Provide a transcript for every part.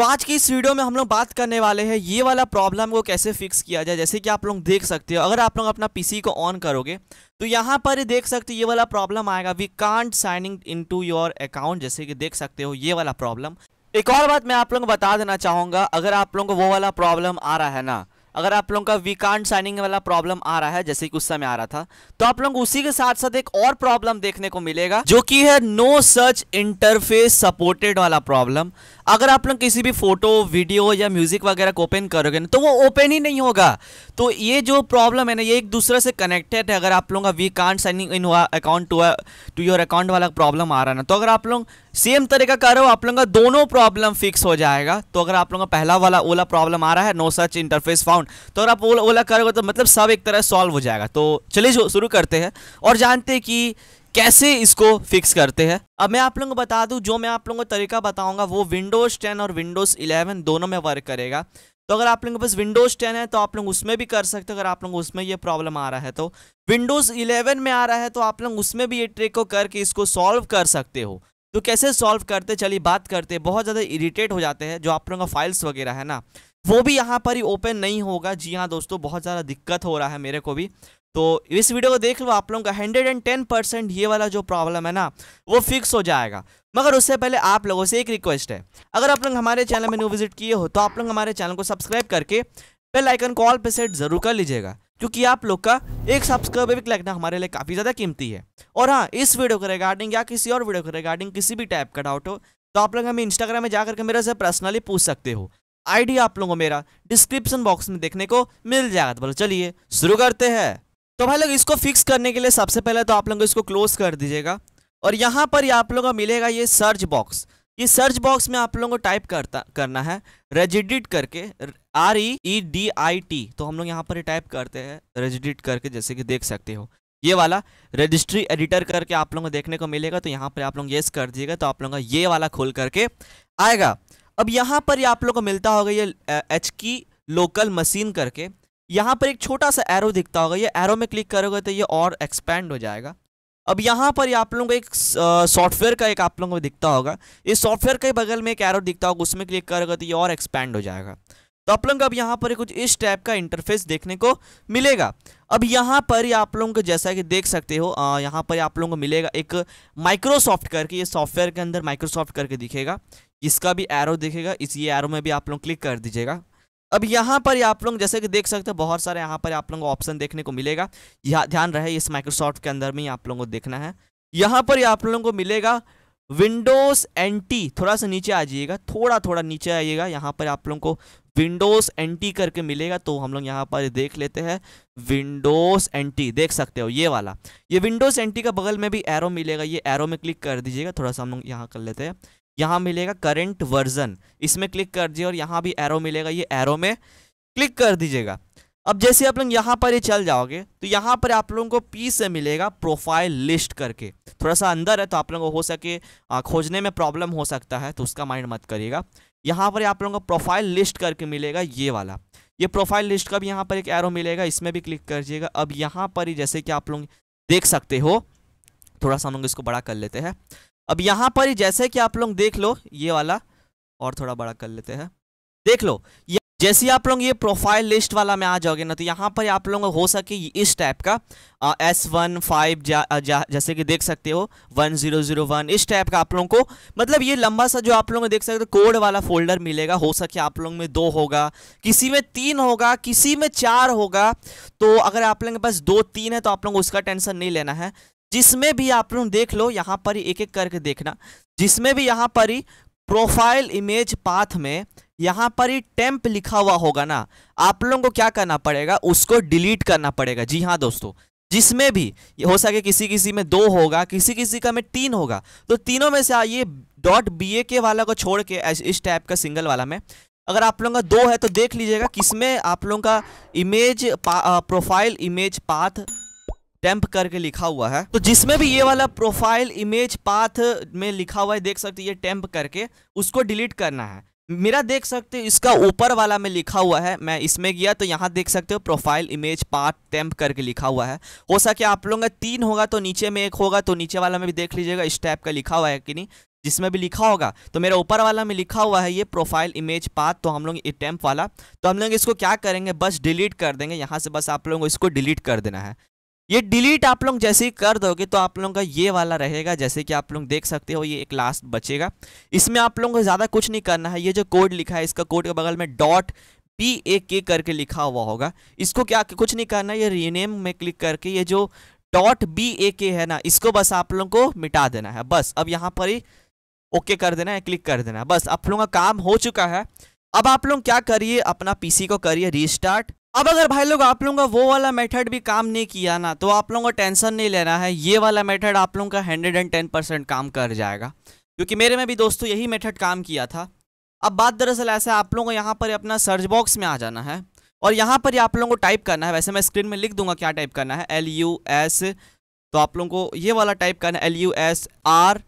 तो आज की इस वीडियो में हम लोग बात करने वाले हैं ये वाला प्रॉब्लम को कैसे फिक्स किया जाए जैसे कि आप लोग देख सकते हो अगर आप लोग अपना पीसी को ऑन करोगे तो यहाँ पर देख सकते हो ये वाला प्रॉब्लम आएगा we can't signing in to your account जैसे कि देख सकते हो ये वाला प्रॉब्लम एक और बात मैं आप लोग को बता देना चाहूँगा अगर आप लोगों को वो वाला प्रॉब्लम आ रहा है ना अगर आप लोगों का वीकांड साइनिंग वाला प्रॉब्लम आ रहा है जैसे कि उस समय आ रहा था तो आप लोग उसी के साथ साथ एक और प्रॉब्लम देखने को मिलेगा जो कि है नो सर्च इंटरफेस सपोर्टेड वाला प्रॉब्लम अगर आप लोग किसी भी फोटो वीडियो या म्यूजिक वगैरह को ओपन करोगे ना तो वो ओपन ही नहीं होगा तो ये जो प्रॉब्लम है ना ये एक दूसरे से कनेक्टेड है अगर आप लोगों का we can't signing in account to to your account वाला प्रॉब्लम आ रहा है ना तो अगर आप लोग सेम तरीका कर रहे हो आप लोगों का दोनों प्रॉब्लम फिक्स हो जाएगा तो अगर आप लोगों का पहला वाला ओला प्रॉब्लम आ रहा है नो सच इंटरफेस फाउंड तो अगर आप ओला ओला करोगे तो मतलब सब एक तरह सॉल्व हो जाएगा तो चलिए शुरू करते हैं और जानते हैं कि कैसे इसको फिक्स करते हैं अब मैं आप लोगों को बता दूं जो मैं आप लोगों को तरीका बताऊंगा वो विंडोज़ 10 और विंडोज़ 11 दोनों में वर्क करेगा तो अगर आप लोगों के पास विंडोज़ टेन है तो आप लोग उसमें भी कर सकते हो अगर आप लोग उसमें ये प्रॉब्लम आ रहा है तो विंडोज़ इलेवन में आ रहा है तो आप लोग उसमें भी ये ट्रिक को करके इसको सॉल्व कर सकते हो तो कैसे सॉल्व करते चलिए बात करते बहुत ज़्यादा इरीटेट हो जाते हैं जो आप लोगों का फाइल्स वगैरह है ना वो भी यहाँ पर ही ओपन नहीं होगा जी हाँ दोस्तों बहुत ज़्यादा दिक्कत हो रहा है मेरे को भी तो इस वीडियो को देख लो आप लोगों का हंड्रेड एंड टेन परसेंट ये वाला जो प्रॉब्लम है ना वो फिक्स हो जाएगा मगर उससे पहले आप लोगों से एक रिक्वेस्ट है अगर आप लोग हमारे चैनल में न्यू विजिट किए हो तो आप लोग हमारे चैनल को सब्सक्राइब करके बेल आइकन कॉल पे सेट जरूर कर लीजिएगा क्योंकि आप लोग का एक सब्सक्राइब एक लगना हमारे लिए काफ़ी ज़्यादा कीमती है और हाँ इस वीडियो के रिगार्डिंग या किसी और वीडियो के रिगार्डिंग किसी भी टाइप का डाउट हो तो आप लोग हमें इंस्टाग्राम में जाकर के मेरे से पर्सनली पूछ सकते हो आईडी आप लोगों को मेरा डिस्क्रिप्शन बॉक्स में देखने को मिल जाएगा तो बोलो चलिए शुरू करते हैं तो भाई लोग इसको फिक्स करने के लिए सबसे पहले तो आप लोग इसको क्लोज कर दीजिएगा और यहाँ पर आप लोगों को मिलेगा ये सर्च बॉक्स ये सर्च बॉक्स में आप लोगों को टाइप करता करना है रेजिडिट करके R E E D I T तो हम लोग यहाँ पर टाइप करते हैं रेजिडिट करके जैसे कि देख सकते हो ये वाला रजिस्ट्री एडिटर करके आप लोगों को देखने को मिलेगा तो यहाँ पर आप लोग येस कर दिएगा तो आप लोगों का ये वाला खोल करके आएगा अब यहाँ पर ये आप लोग को मिलता होगा ये एच की लोकल मशीन करके यहाँ पर एक छोटा सा एरो दिखता होगा ये एरो में क्लिक करोगे तो ये और एक्सपैंड हो जाएगा अब यहाँ पर आप लोगों को एक सॉफ्टवेयर का एक आप लोगों को दिखता होगा इस सॉफ्टवेयर के बगल में एक एरो दिखता होगा उसमें क्लिक करोगे तो ये और एक्सपैंड हो जाएगा तो आप लोग को अब यहाँ पर कुछ इस टाइप का इंटरफेस देखने को मिलेगा अब यहाँ पर आप लोगों को जैसा कि देख सकते हो यहाँ पर आप लोगों को मिलेगा एक माइक्रोसॉफ्ट करके ये सॉफ्टवेयर के अंदर माइक्रोसॉफ्ट करके दिखेगा इसका भी एरो दिखेगा इस ये एरो में भी आप लोग क्लिक कर दीजिएगा अब यहाँ पर आप लोग जैसे कि देख सकते हो बहुत सारे यहाँ पर आप लोगों को ऑप्शन देखने को मिलेगा यहाँ ध्यान रहे इस माइक्रोसॉफ्ट के अंदर में आप लोगों को देखना है यहाँ पर आप लोगों को मिलेगा विंडोज़ एन थोड़ा सा नीचे आ जाइएगा थोड़ा थोड़ा नीचे आइएगा यहाँ पर आप लोगों को विंडोज एंटी करके मिलेगा तो हम लोग यहाँ पर देख लेते हैं विंडोज एंटी देख सकते हो ये वाला ये विंडोज एंटी का बगल में भी एरो मिलेगा ये एरो में क्लिक कर दीजिएगा थोड़ा सा हम लोग यहाँ कर लेते हैं यहाँ मिलेगा करंट वर्जन इसमें क्लिक कर दीजिए और यहाँ भी एरो मिलेगा ये एरो में क्लिक कर दीजिएगा अब जैसे आप लोग यहाँ पर ही चल जाओगे तो यहाँ पर आप लोगों को पी से मिलेगा प्रोफाइल लिस्ट करके थोड़ा सा अंदर है तो आप लोगों को हो सके खोजने में प्रॉब्लम हो सकता है तो उसका माइंड मत करिएगा यहाँ पर आप लोगों को प्रोफाइल लिस्ट करके मिलेगा ये वाला ये प्रोफाइल लिस्ट का भी यहाँ पर एक एरो मिलेगा इसमें भी क्लिक करिएगा अब यहाँ पर ही जैसे कि आप लोग देख सकते हो थोड़ा सा हम लोग इसको बड़ा कर लेते हैं अब यहाँ पर ही जैसे कि आप लोग देख लो ये वाला और थोड़ा बड़ा कर लेते हैं देख लो जैसे आप लोग ये प्रोफाइल लिस्ट वाला में आ जाओगे ना तो यहाँ पर आप लोगों को हो सके इस टाइप का एस वन फाइव जैसे कि देख सकते हो वन जीरो जीरो वन इस टाइप का आप लोगों को मतलब ये लंबा सा जो आप लोगों को देख सकते हो कोड तो वाला फोल्डर मिलेगा हो सके आप लोगों में दो होगा किसी में तीन होगा किसी में चार होगा तो अगर आप लोगों के पास दो तीन है तो आप लोग उसका टेंशन नहीं लेना है जिसमें भी आप लोग देख लो यहाँ पर एक एक करके देखना जिसमें भी यहाँ पर ही प्रोफाइल इमेज पाथ में यहाँ पर ही टेम्प लिखा हुआ होगा ना आप लोगों को क्या करना पड़ेगा उसको डिलीट करना पड़ेगा जी हाँ दोस्तों जिसमें भी हो सके किसी किसी में दो होगा किसी किसी का में तीन होगा तो तीनों में से आइए डॉट बी ए के वाला को छोड़ के इस टाइप का सिंगल वाला में अगर आप लोगों का दो है तो देख लीजिएगा किसमें आप लोगों का image profile image path temp करके लिखा हुआ है तो जिसमें भी ये वाला प्रोफाइल इमेज पाथ में लिखा हुआ है देख सकते ये टेम्प करके उसको डिलीट करना है मेरा देख सकते हो इसका ऊपर वाला में लिखा हुआ है मैं इसमें गया तो यहाँ देख सकते हो प्रोफाइल इमेज पार्ट टेम्प करके लिखा हुआ है हो सके आप लोगों का तीन होगा तो नीचे में एक होगा तो नीचे वाला में भी देख लीजिएगा इस टाइप का लिखा हुआ है कि नहीं जिसमें भी लिखा होगा तो मेरा ऊपर वाला में लिखा हुआ है ये प्रोफाइल इमेज पाथ तो हम लोग अटैम्प वाला तो हम लोग इसको क्या करेंगे बस डिलीट कर देंगे यहाँ से बस आप लोगों को इसको डिलीट कर देना है ये डिलीट आप लोग जैसे ही कर दोगे तो आप लोगों का ये वाला रहेगा जैसे कि आप लोग देख सकते हो ये एक लास्ट बचेगा इसमें आप लोगों को ज़्यादा कुछ नहीं करना है ये जो कोड लिखा है इसका कोड के बगल में डॉट पी ए के करके लिखा हुआ होगा इसको क्या कुछ नहीं करना है ये रीनेम में क्लिक करके ये जो डॉट बी ए के है ना इसको बस आप लोगों को मिटा देना है बस अब यहाँ पर ही ओके कर देना है क्लिक कर देना है बस आप लोगों का काम हो चुका है अब आप लोग क्या करिए अपना पीसी को करिए रीस्टार्ट अब अगर भाई लोग आप लोगों का वो वाला मेथड भी काम नहीं किया ना तो आप लोगों को टेंशन नहीं लेना है ये वाला मेथड आप लोगों का हंड्रेड एंड टेन परसेंट काम कर जाएगा क्योंकि मेरे में भी दोस्तों यही मेथड काम किया था अब बात दरअसल ऐसा है आप लोगों को यहाँ पर अपना सर्च बॉक्स में आ जाना है और यहाँ पर आप लोगों को टाइप करना है वैसे मैं स्क्रीन में लिख दूंगा क्या टाइप करना है एल यू एस तो आप लोगों को ये वाला टाइप करना है L U S R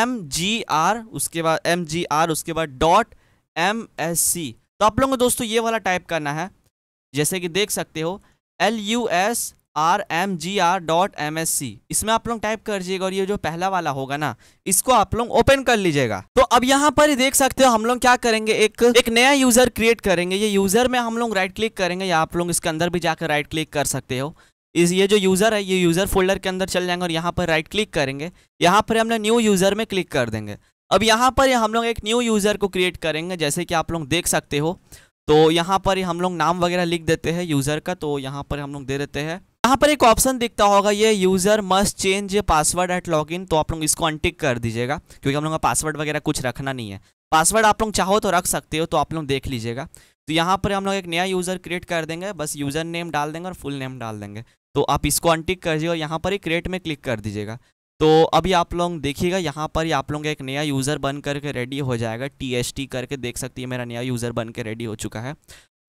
M G R उसके बाद एम जी आर उसके बाद डॉट एम एस सी तो आप लोगों को दोस्तों ये वाला टाइप करना है जैसे कि देख सकते हो L U S R M G R dot M S C इसमें आप लोग टाइप कर दीजिएगा और ये जो पहला वाला होगा ना इसको आप लोग ओपन कर लीजिएगा तो अब यहाँ पर देख सकते हो हम लोग क्या करेंगे एक एक नया यूजर क्रिएट करेंगे ये यूजर में हम लोग राइट क्लिक करेंगे या आप लोग इसके अंदर भी जाकर राइट क्लिक कर सकते हो इस ये जो यूज़र है ये यूज़र फोल्डर के अंदर चल जाएंगे और यहाँ पर राइट क्लिक करेंगे यहाँ पर हम लोग न्यू यूज़र में क्लिक कर देंगे अब यहाँ पर हम लोग एक न्यू यूज़र को क्रिएट करेंगे जैसे कि आप लोग देख सकते हो तो यहाँ पर हम लोग नाम वगैरह लिख देते हैं यूज़र का तो यहाँ पर हम लोग दे देते हैं यहाँ पर एक ऑप्शन दिखता होगा ये यूज़र मस्ट चेंज ये पासवर्ड एट लॉगिन तो आप लोग इसको अनटिक कर दीजिएगा क्योंकि हम लोग का पासवर्ड वगैरह कुछ रखना नहीं है पासवर्ड आप लोग चाहो तो रख सकते हो तो आप लोग देख लीजिएगा तो यहाँ पर हम लोग एक नया यूज़र क्रिएट कर देंगे बस यूज़र नेम डाल देंगे और फुल नेम डाल देंगे तो आप इसको अनटिक कर दीजिए और यहाँ पर ही क्रिएट में क्लिक कर दीजिएगा तो अभी आप लोग देखिएगा यहाँ पर ही आप लोग एक नया यूज़र बन करके रेडी हो जाएगा टी करके देख सकती है मेरा नया यूज़र बन के रेडी हो चुका है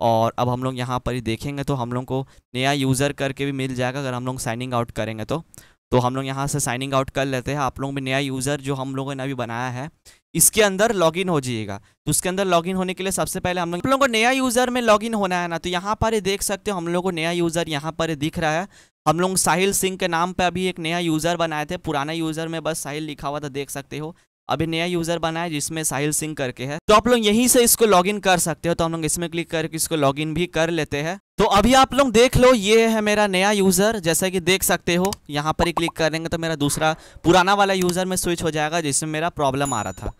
और अब हम लोग यहाँ पर ही देखेंगे तो हम लोग को नया यूज़र करके भी मिल जाएगा अगर हम लोग साइनिंग आउट करेंगे तो तो हम लोग यहाँ से साइनिंग आउट कर लेते हैं आप लोग भी नया यूज़र जो हम लोगों ने अभी बनाया है इसके अंदर लॉगिन हो जाइएगा तो उसके अंदर लॉगिन होने के लिए सबसे पहले हम लोग लोगों को नया यूज़र में लॉगिन होना है ना तो यहाँ पर ही देख सकते हो हम लोग को नया यूज़र यहाँ पर दिख रहा है हम लोग साहिल सिंह के नाम पे अभी एक नया यूज़र बनाए थे पुराना यूज़र में बस साहिल लिखा हुआ था देख सकते हो अभी नया यूज़र बना है जिसमें साहिल सिंह करके है तो आप लोग यहीं से इसको लॉगिन कर सकते हो तो हम लोग इसमें क्लिक करके इसको लॉगिन भी कर लेते हैं तो अभी आप लोग देख लो ये है मेरा नया यूज़र जैसा कि देख सकते हो यहाँ पर ही क्लिक करेंगे तो मेरा दूसरा पुराना वाला यूज़र में स्विच हो जाएगा जिसमें मेरा प्रॉब्लम आ रहा था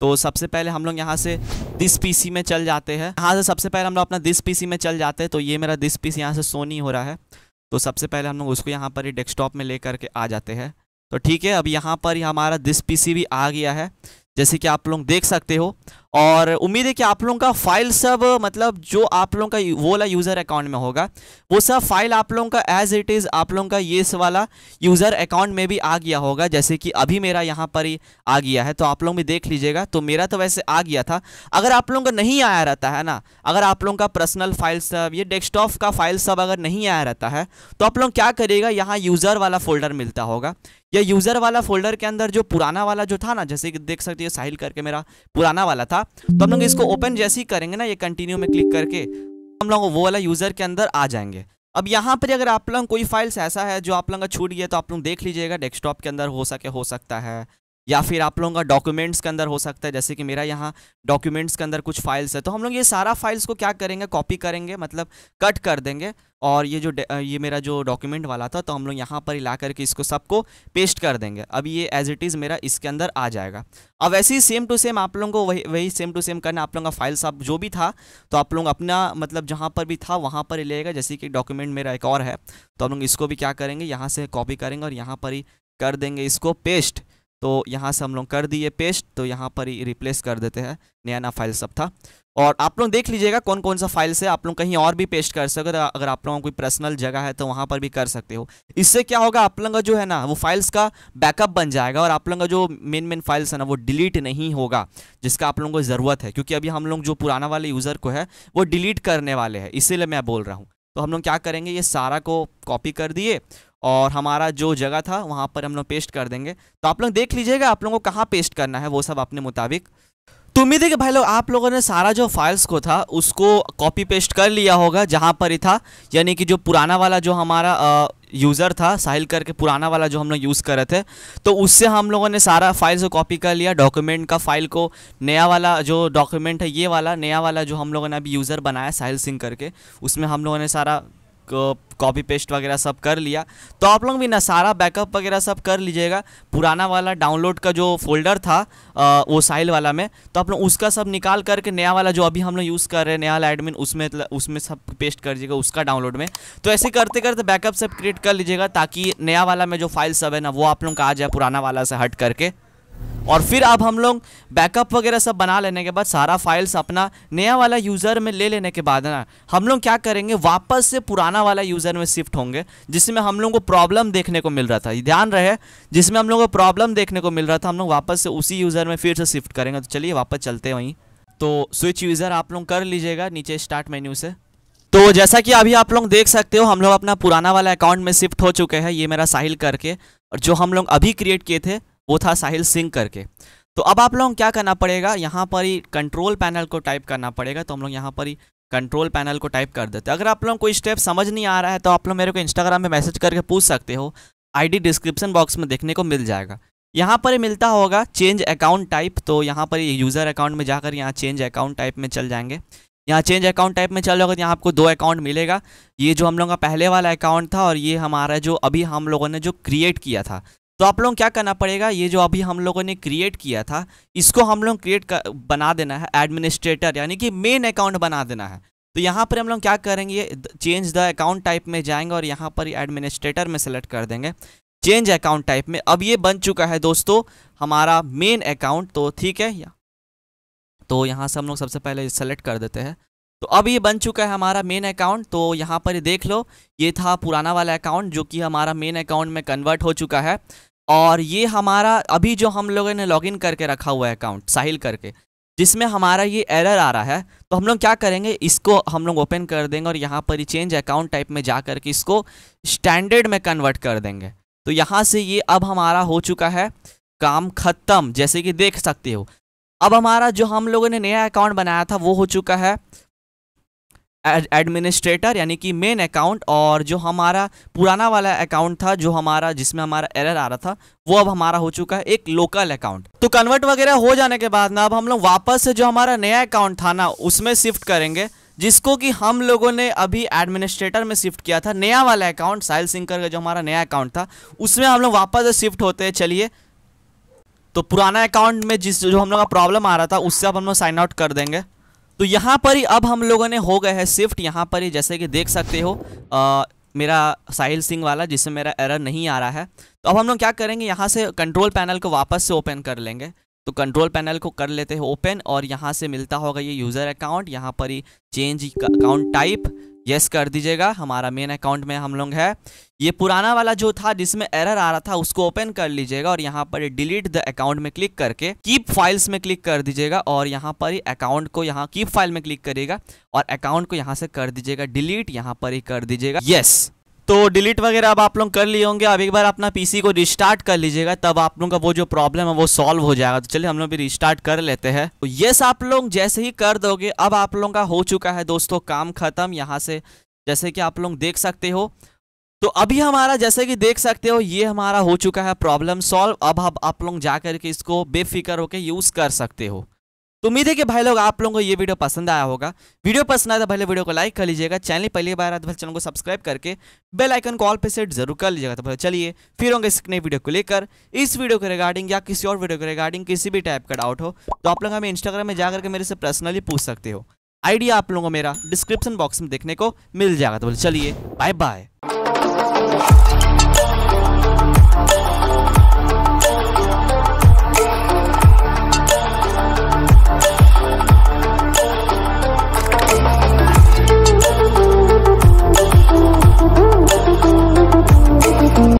तो सबसे पहले हम लोग यहाँ से दिस पीसी में चल जाते हैं यहाँ से सबसे पहले हम लोग अपना दिस पीसी में चल जाते हैं तो ये मेरा दिस पीसी यहाँ से सोनी हो रहा है तो सबसे पहले हम लोग उसको यहाँ पर ही डेस्कटॉप में ले करके आ जाते हैं तो ठीक है अब यहाँ पर ही हमारा दिस सी भी आ गया है जैसे कि आप लोग देख सकते हो और उम्मीद है कि आप लोगों का फाइल सब मतलब जो आप लोगों का वो वाला यूज़र अकाउंट में होगा वो सब फाइल आप लोगों का एज इट इज़ आप लोगों का ये वाला यूज़र अकाउंट में भी आ गया होगा जैसे कि अभी मेरा यहाँ पर ही आ गया है तो आप लोग भी देख लीजिएगा तो मेरा तो वैसे आ गया था अगर आप लोगों का नहीं आया रहता है ना अगर आप लोगों का पर्सनल फाइल सब ये डेस्कटॉप का फाइल सब अगर नहीं आया रहता है तो आप लोग क्या करिएगा यहाँ यूज़र वाला फोल्डर मिलता होगा या यूज़र वाला फोल्डर के अंदर जो पुराना वाला जो था ना जैसे कि देख सकते हो साहिल करके मेरा पुराना वाला था तो हम लोग इसको ओपन जैसे ही करेंगे ना ये कंटिन्यू में क्लिक करके हम लोग वो वाला यूज़र के अंदर आ जाएंगे अब यहाँ पर अगर आप लोग कोई फाइल्स ऐसा है जो आप लोग का छूट गया तो आप लोग देख लीजिएगा डेस्कटॉप के अंदर हो सके हो सकता है या फिर आप लोगों का डॉक्यूमेंट्स के अंदर हो सकता है जैसे कि मेरा यहाँ डॉक्यूमेंट्स के अंदर कुछ फाइल्स है तो हम लोग ये सारा फाइल्स को क्या करेंगे कॉपी करेंगे मतलब कट कर देंगे और ये जो ये मेरा जो डॉक्यूमेंट वाला था तो हम लोग यहाँ पर ही ला करके इसको सबको पेस्ट कर देंगे अब ये एज इट इज़ मेरा इसके अंदर आ जाएगा अब वैसे ही सेम टू सेम आप लोगों को वही वही सेम टू सेम करना आप लोगों का फाइल्स आप जो भी था तो आप लोग अपना मतलब जहाँ पर भी था वहाँ पर ही लेगा जैसे कि डॉक्यूमेंट मेरा एक और है तो हम लोग इसको भी क्या करेंगे यहाँ से कॉपी करेंगे और यहाँ पर ही कर देंगे इसको पेस्ट तो यहाँ से हम लोग कर दिए पेस्ट तो यहाँ पर ही रिप्लेस कर देते हैं नया नया फाइल सब था और आप लोग देख लीजिएगा कौन कौन सा फाइल से आप लोग कहीं और भी पेस्ट कर सकते हो तो अगर आप लोगों को कोई पर्सनल जगह है तो वहाँ पर भी कर सकते हो इससे क्या होगा आप लोगों का जो है ना वो फाइल्स का बैकअप बन जाएगा और आप लोगों का जो मेन मेन फाइल्स है ना वो डिलीट नहीं होगा जिसका आप लोगों को ज़रूरत है क्योंकि अभी हम लोग जो पुराना वाले यूज़र को है वो डिलीट करने वाले हैं इसीलिए मैं बोल रहा हूँ तो हम लोग क्या करेंगे ये सारा को कॉपी कर दिए और हमारा जो जगह था वहाँ पर हम लोग पेस्ट कर देंगे तो आप लोग देख लीजिएगा आप लोगों को कहाँ पेस्ट करना है वो सब अपने मुताबिक तो उम्मीद है कि भाई लोग आप लोगों ने सारा जो फाइल्स को था उसको कॉपी पेस्ट कर लिया होगा जहाँ पर ही था यानी कि जो पुराना वाला जो हमारा आ, यूज़र था साहिल करके पुराना वाला जो हम लोग यूज़ कर रहे थे तो उससे हम लोगों ने सारा फाइल्स को कॉपी कर लिया डॉक्यूमेंट का फाइल को नया वाला जो डॉक्यूमेंट है ये वाला नया वाला जो हम लोगों ने अभी यूज़र बनाया साहिल सिंह करके उसमें हम लोगों ने सारा कॉपी पेस्ट वगैरह सब कर लिया तो आप लोग भी ना सारा बैकअप वगैरह सब कर लीजिएगा पुराना वाला डाउनलोड का जो फोल्डर था आ, वो साइल वाला में तो आप लोग उसका सब निकाल करके नया वाला जो अभी हम लोग यूज़ कर रहे हैं नया एडमिन उसमें उसमें सब पेस्ट कर दीजिएगा उसका डाउनलोड में तो ऐसे करते करते बैकअप सब क्रिएट कर लीजिएगा ताकि नया वाला में जो फाइल सब है ना वो आप लोग का आ जाए पुराना वाला से हट करके और फिर अब हम लोग बैकअप वगैरह सब बना लेने के बाद सारा फाइल्स अपना नया वाला यूज़र में ले लेने के बाद ना हम लोग क्या करेंगे वापस से पुराना वाला यूज़र में शिफ्ट होंगे जिसमें हम लोग को प्रॉब्लम देखने को मिल रहा था ध्यान रहे जिसमें हम लोग को प्रॉब्लम देखने को मिल रहा था हम लोग वापस से उसी यूज़र में फिर से शिफ्ट करेंगे तो चलिए वापस चलते हैं वहीं तो स्विच यूज़र आप लोग कर लीजिएगा नीचे स्टार्ट मेन्यू से तो जैसा कि अभी आप लोग देख सकते हो हम लोग अपना पुराना वाला अकाउंट में शिफ्ट हो चुके हैं ये मेरा साहिल करके और जो हम लोग अभी क्रिएट किए थे वो था साहिल सिंह करके तो अब आप लोगों को क्या करना पड़ेगा यहाँ पर ही कंट्रोल पैनल को टाइप करना पड़ेगा तो हम लोग यहाँ पर ही कंट्रोल पैनल को टाइप कर देते हैं अगर आप लोगों कोई स्टेप समझ नहीं आ रहा है तो आप लोग मेरे को इंस्टाग्राम में मैसेज करके पूछ सकते हो आईडी डिस्क्रिप्शन बॉक्स में देखने को मिल जाएगा यहाँ पर मिलता होगा चेंज अकाउंट टाइप तो यहाँ पर यूज़र अकाउंट में जाकर यहाँ चेंज अकाउंट टाइप में चल जाएंगे यहाँ चेंज अकाउंट टाइप में चल जाओगे तो यहाँ आपको दो अकाउंट मिलेगा ये जो हम लोगों का पहले वाला अकाउंट था और ये हमारा जो अभी हम लोगों ने जो क्रिएट किया था तो आप लोग क्या करना पड़ेगा ये जो अभी हम लोगों ने क्रिएट किया था इसको हम लोग क्रिएट कर, बना देना है एडमिनिस्ट्रेटर यानी कि मेन अकाउंट बना देना है तो यहाँ पर हम लोग क्या करेंगे चेंज द अकाउंट टाइप में जाएंगे और यहाँ पर एडमिनिस्ट्रेटर में सेलेक्ट कर देंगे चेंज अकाउंट टाइप में अब ये बन चुका है दोस्तों हमारा मेन अकाउंट तो ठीक है या तो यहाँ से हम लोग सबसे पहले सेलेक्ट कर देते हैं तो अब ये बन चुका है हमारा मेन अकाउंट तो यहाँ पर देख लो ये था पुराना वाला अकाउंट जो कि हमारा मेन अकाउंट में कन्वर्ट हो चुका है और ये हमारा अभी जो हम लोगों ने लॉगिन करके रखा हुआ है अकाउंट साहिल करके जिसमें हमारा ये एरर आ रहा है तो हम लोग क्या करेंगे इसको हम लोग ओपन कर देंगे और यहाँ पर चेंज अकाउंट टाइप में जा करके इसको स्टैंडर्ड में कन्वर्ट कर देंगे तो यहाँ से ये अब हमारा हो चुका है काम ख़त्म जैसे कि देख सकते हो अब हमारा जो हम लोगों ने नया अकाउंट बनाया था वो हो चुका है एडमिनिस्ट्रेटर यानी कि मेन अकाउंट और जो हमारा पुराना वाला अकाउंट था जो हमारा जिसमें हमारा एरर आ रहा था वो अब हमारा हो चुका है एक लोकल अकाउंट तो कन्वर्ट वगैरह हो जाने के बाद ना अब हम लोग वापस से जो हमारा नया अकाउंट था ना उसमें शिफ्ट करेंगे जिसको कि हम लोगों ने अभी एडमिनिस्ट्रेटर में शिफ्ट किया था नया वाला अकाउंट साइल सिंकर का जो हमारा नया अकाउंट था उसमें हम लोग वापस से शिफ्ट होते हैं चलिए तो पुराना अकाउंट में जिस जो हम लोग का प्रॉब्लम आ रहा था उससे अब हम लोग साइन आउट कर देंगे तो यहाँ पर ही अब हम लोगों ने हो गए हैं शिफ्ट यहाँ पर ही जैसे कि देख सकते हो आ, मेरा साहिल सिंह वाला जिससे मेरा एरर नहीं आ रहा है तो अब हम लोग क्या करेंगे यहाँ से कंट्रोल पैनल को वापस से ओपन कर लेंगे तो कंट्रोल पैनल को कर लेते हैं ओपन और यहाँ से मिलता होगा ये यूज़र अकाउंट यहाँ पर ही चेंज अकाउंट टाइप यस कर दीजिएगा हमारा मेन अकाउंट में हम लोग है ये पुराना वाला जो था जिसमें एरर आ रहा था उसको ओपन कर लीजिएगा और यहाँ पर डिलीट द अकाउंट में क्लिक करके कीप फाइल्स में क्लिक कर दीजिएगा और यहाँ पर ही अकाउंट को यहाँ कीप फाइल में क्लिक करिएगा और अकाउंट को यहाँ से कर दीजिएगा डिलीट यहाँ पर ही कर दीजिएगा यस yes. तो डिलीट वगैरह अब आप लोग कर लिए होंगे अब एक बार अपना पीसी को रिस्टार्ट कर लीजिएगा तब आप लोग का वो जो प्रॉब्लम है वो सॉल्व हो जाएगा तो चलिए हम लोग भी रिस्टार्ट कर लेते हैं तो येस आप लोग जैसे ही कर दोगे अब आप लोगों का हो चुका है दोस्तों काम खत्म यहाँ से जैसे कि आप लोग देख सकते हो तो अभी हमारा जैसे कि देख सकते हो ये हमारा हो चुका है प्रॉब्लम सॉल्व अब आप लोग जा करके इसको बेफिक्र होकर यूज़ कर सकते हो तो उम्मीद है कि भाई लोग आप लोगों को ये वीडियो पसंद आया होगा वीडियो पसंद आया तो भले वीडियो को लाइक कर लीजिएगा चैनल पहली बार आया तो चैनल को सब्सक्राइब करके बेल आइकन को ऑल पे सेट जरूर कर लीजिएगा तो भले चलिए फिर होंगे इस नई वीडियो को लेकर इस वीडियो के रिगार्डिंग या किसी और वीडियो के रिगार्डिंग किसी भी टाइप का डाउट हो तो आप लोग हमें इंस्टाग्राम में जाकर के मेरे से पर्सनली पूछ सकते हो आइडिया आप लोगों को मेरा डिस्क्रिप्शन बॉक्स में देखने को मिल जाएगा तो बोले चलिए बाय बाय